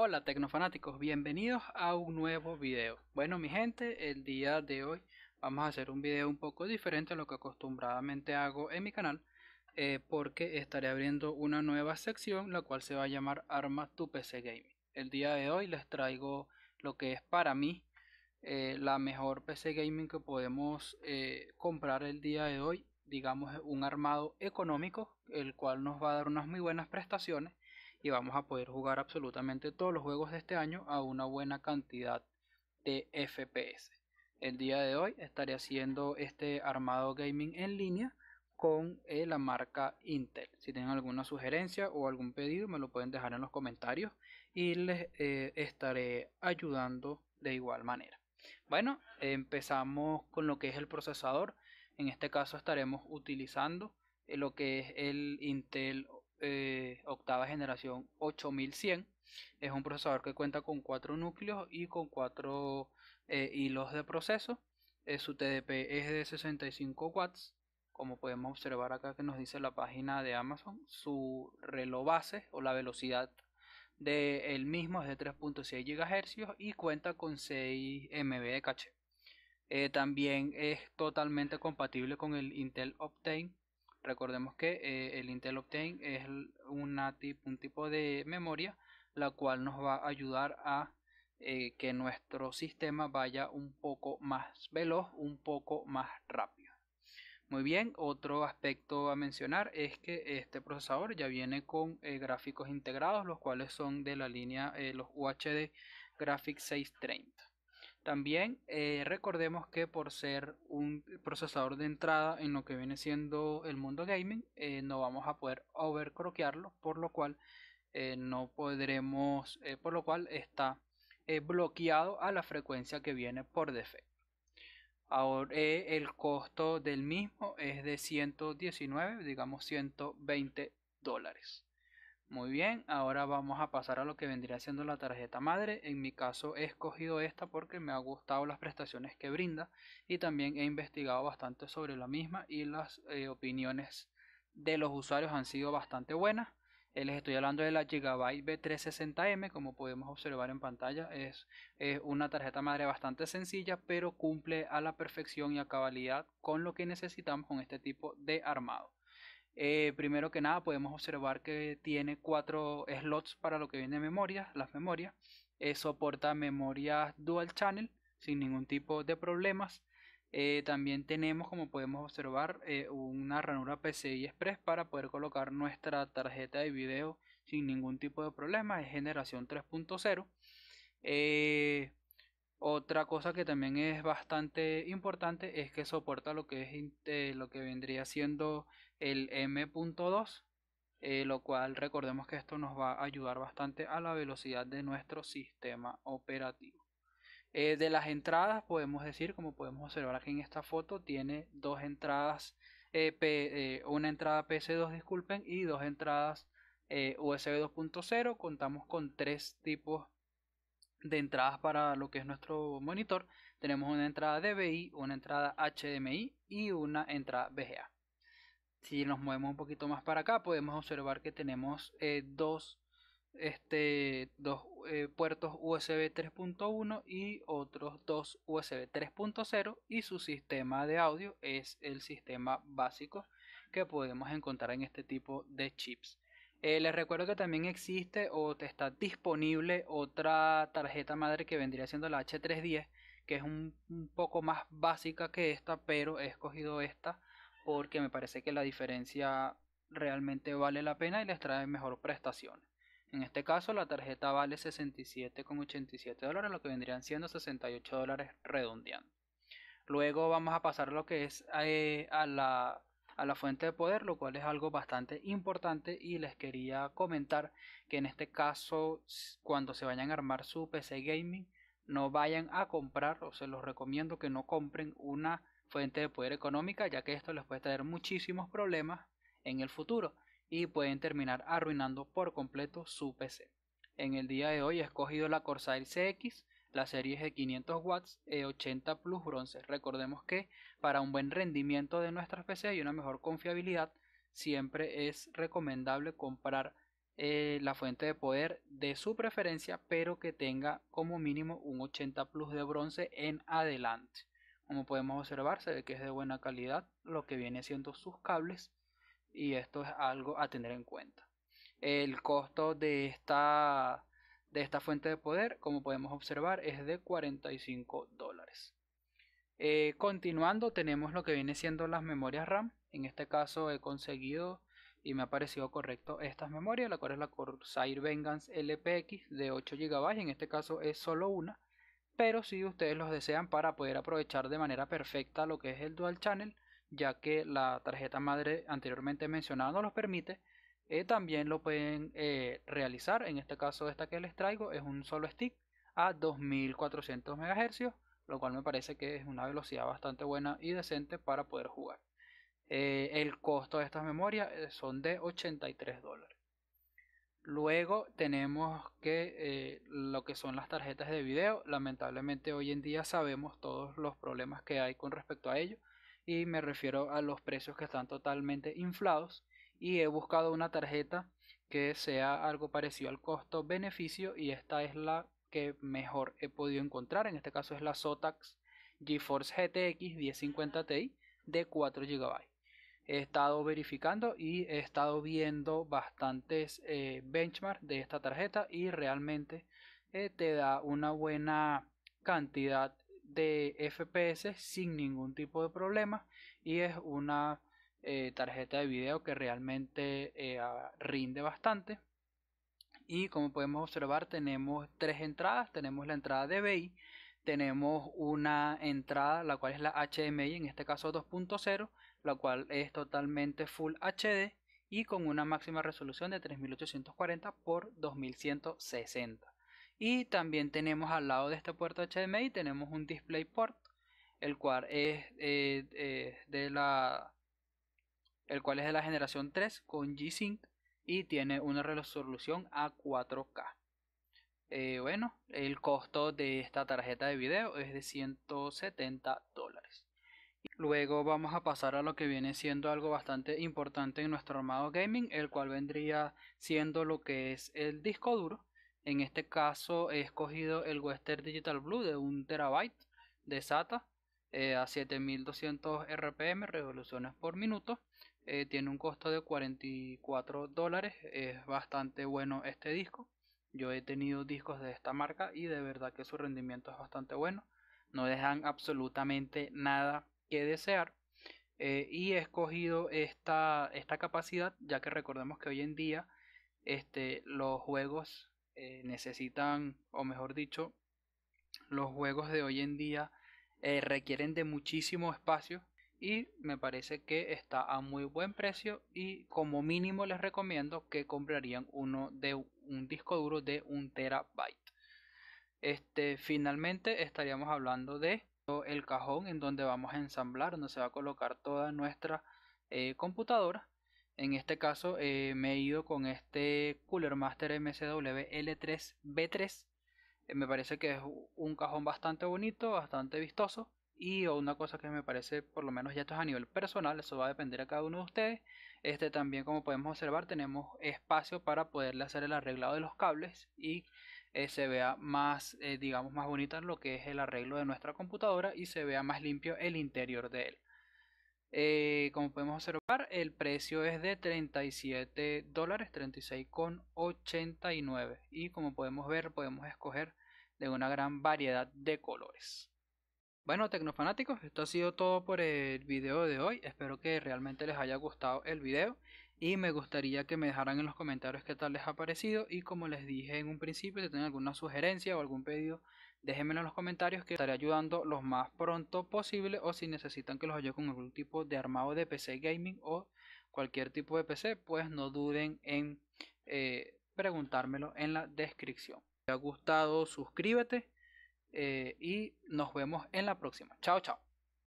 Hola tecnofanáticos, bienvenidos a un nuevo video. Bueno mi gente, el día de hoy vamos a hacer un video un poco diferente a lo que acostumbradamente hago en mi canal eh, porque estaré abriendo una nueva sección la cual se va a llamar Arma tu PC Gaming. El día de hoy les traigo lo que es para mí eh, la mejor PC Gaming que podemos eh, comprar el día de hoy digamos un armado económico el cual nos va a dar unas muy buenas prestaciones y vamos a poder jugar absolutamente todos los juegos de este año a una buena cantidad de FPS. El día de hoy estaré haciendo este armado gaming en línea con eh, la marca Intel. Si tienen alguna sugerencia o algún pedido me lo pueden dejar en los comentarios y les eh, estaré ayudando de igual manera. Bueno, empezamos con lo que es el procesador. En este caso estaremos utilizando eh, lo que es el Intel eh, octava generación 8100. Es un procesador que cuenta con 4 núcleos y con 4 eh, hilos de proceso. Eh, su TDP es de 65 watts. Como podemos observar acá que nos dice la página de Amazon, su reloj base o la velocidad de el mismo es de 3.6 GHz y cuenta con 6 MB de caché. también es totalmente compatible con el Intel Optane Recordemos que eh, el Intel Optane es un tipo de memoria la cual nos va a ayudar a eh, que nuestro sistema vaya un poco más veloz, un poco más rápido. Muy bien, otro aspecto a mencionar es que este procesador ya viene con eh, gráficos integrados, los cuales son de la línea los UHD Graphics 630. También eh, recordemos que por ser un procesador de entrada en lo que viene siendo el mundo gaming, eh, no vamos a poder overcroquearlo, por lo cual eh, no podremos, por lo cual está bloqueado a la frecuencia que viene por defecto. Ahora el costo del mismo es de 119, digamos 120 dólares. Muy bien, ahora vamos a pasar a lo que vendría siendo la tarjeta madre. En mi caso he escogido esta porque me ha gustado las prestaciones que brinda y también he investigado bastante sobre la misma y las eh, opiniones de los usuarios han sido bastante buenas. Eh, les estoy hablando de la Gigabyte B360M, como podemos observar en pantalla, es una tarjeta madre bastante sencilla, pero cumple a la perfección y a cabalidad con lo que necesitamos con este tipo de armado. Eh, primero que nada podemos observar que tiene cuatro slots para lo que viene de memoria, las memorias. Eh, soporta memorias dual channel sin ningún tipo de problemas. Eh, también tenemos, como podemos observar, una ranura PCI Express para poder colocar nuestra tarjeta de video sin ningún tipo de problema. Es generación 3.0. Otra cosa que también es bastante importante es que soporta lo que es eh, lo que vendría siendo el M.2, eh, lo cual recordemos que esto nos va a ayudar bastante a la velocidad de nuestro sistema operativo. Eh, de las entradas podemos decir, como podemos observar aquí en esta foto, tiene dos entradas, P, una entrada PC2, disculpen, y dos entradas USB 2.0. Contamos con tres tipos de entradas para lo que es nuestro monitor, tenemos una entrada DVI, una entrada HDMI y una entrada VGA. Si nos movemos un poquito más para acá, podemos observar que tenemos eh, dos, este, dos eh, puertos USB 3.1 y otros dos USB 3.0 y su sistema de audio es el sistema básico que podemos encontrar en este tipo de chips. Eh, les recuerdo que también existe o está disponible otra tarjeta madre que vendría siendo la H310, que es un, poco más básica que esta, pero he escogido esta porque me parece que la diferencia realmente vale la pena y les trae mejor prestación. En este caso la tarjeta vale 67,87 dólares, lo que vendrían siendo 68 dólares redondeando. Luego vamos a pasar lo que es eh, a la a la fuente de poder, lo cual es algo bastante importante y les quería comentar que en este caso cuando se vayan a armar su PC gaming no vayan a comprar o se los recomiendo que no compren una fuente de poder económica ya que esto les puede traer muchísimos problemas en el futuro y pueden terminar arruinando por completo su PC. En el día de hoy he escogido la Corsair CX la serie es de 500 watts e eh, 80 plus bronce. Recordemos que para un buen rendimiento de nuestra PC y una mejor confiabilidad, siempre es recomendable comprar eh, la fuente de poder de su preferencia, pero que tenga como mínimo un 80 plus de bronce en adelante. Como podemos observar, se ve que es de buena calidad lo que viene siendo sus cables y esto es algo a tener en cuenta. El costo de esta de esta fuente de poder, como podemos observar, es de 45 dólares. Eh, continuando, tenemos lo que viene siendo las memorias RAM. En este caso he conseguido y me ha parecido correcto estas memorias, la cual es la Corsair Vengeance LPX de 8 GB. En este caso es solo una, pero si ustedes los desean para poder aprovechar de manera perfecta lo que es el Dual Channel, ya que la tarjeta madre anteriormente mencionada no los permite, eh, también lo pueden eh, realizar, en este caso esta que les traigo es un solo stick a 2400 MHz, lo cual me parece que es una velocidad bastante buena y decente para poder jugar. Eh, el costo de estas memorias son de 83 dólares. Luego tenemos que lo que son las tarjetas de video, lamentablemente hoy en día sabemos todos los problemas que hay con respecto a ello y me refiero a los precios que están totalmente inflados y he buscado una tarjeta que sea algo parecido al costo-beneficio y esta es la que mejor he podido encontrar. En este caso es la Sotax GeForce GTX 1050 Ti de 4 GB. He estado verificando y he estado viendo bastantes eh, benchmarks de esta tarjeta y realmente eh, te da una buena cantidad de FPS sin ningún tipo de problema y es una eh, tarjeta de video que realmente eh, rinde bastante. Y como podemos observar tenemos tres entradas, tenemos la entrada de BI tenemos una entrada la cual es la HDMI, en este caso 2.0, la cual es totalmente Full HD y con una máxima resolución de 3840 x 2160. Y también tenemos al lado de este puerto HDMI tenemos un DisplayPort, el cual es eh, de la el cual es de la generación 3 con G-Sync y tiene una resolución a 4K. Eh, bueno, el costo de esta tarjeta de video es de 170 dólares. Luego vamos a pasar a lo que viene siendo algo bastante importante en nuestro armado gaming, el cual vendría siendo lo que es el disco duro. En este caso he escogido el Western Digital Blue de 1 TB de SATA a 7200 RPM, revoluciones por minuto. Eh, tiene un costo de 44 dólares. Es bastante bueno este disco. Yo he tenido discos de esta marca y de verdad que su rendimiento es bastante bueno. No dejan absolutamente nada que desear. Eh, y he escogido esta, esta capacidad ya que recordemos que hoy en día este, los juegos eh, necesitan, o mejor dicho, los juegos de hoy en día requieren de muchísimo espacio y me parece que está a muy buen precio y como mínimo les recomiendo que comprarían uno de un disco duro de un terabyte. Este, finalmente estaríamos hablando de el cajón en donde vamos a ensamblar, donde se va a colocar toda nuestra eh, computadora. En este caso eh, me he ido con este Cooler Master MCW L3B3. Eh, me parece que es un cajón bastante bonito, bastante vistoso y una cosa que me parece, por lo menos ya esto es a nivel personal, eso va a depender a cada uno de ustedes. Este también, como podemos observar, tenemos espacio para poderle hacer el arreglado de los cables y eh, se vea más, eh, digamos, más bonita lo que es el arreglo de nuestra computadora y se vea más limpio el interior de él. Eh, como podemos observar, el precio es de 37 dólares, 36,89 y como podemos ver, podemos escoger de una gran variedad de colores. Bueno, tecnofanáticos, esto ha sido todo por el video de hoy. Espero que realmente les haya gustado el video y me gustaría que me dejaran en los comentarios qué tal les ha parecido y como les dije en un principio, si tienen alguna sugerencia o algún pedido, déjenmelo en los comentarios que estaré ayudando lo más pronto posible o si necesitan que los ayude con algún tipo de armado de PC gaming o cualquier tipo de PC, pues no duden en eh, preguntármelo en la descripción. Si te ha gustado, suscríbete eh, y nos vemos en la próxima. Chao, chao.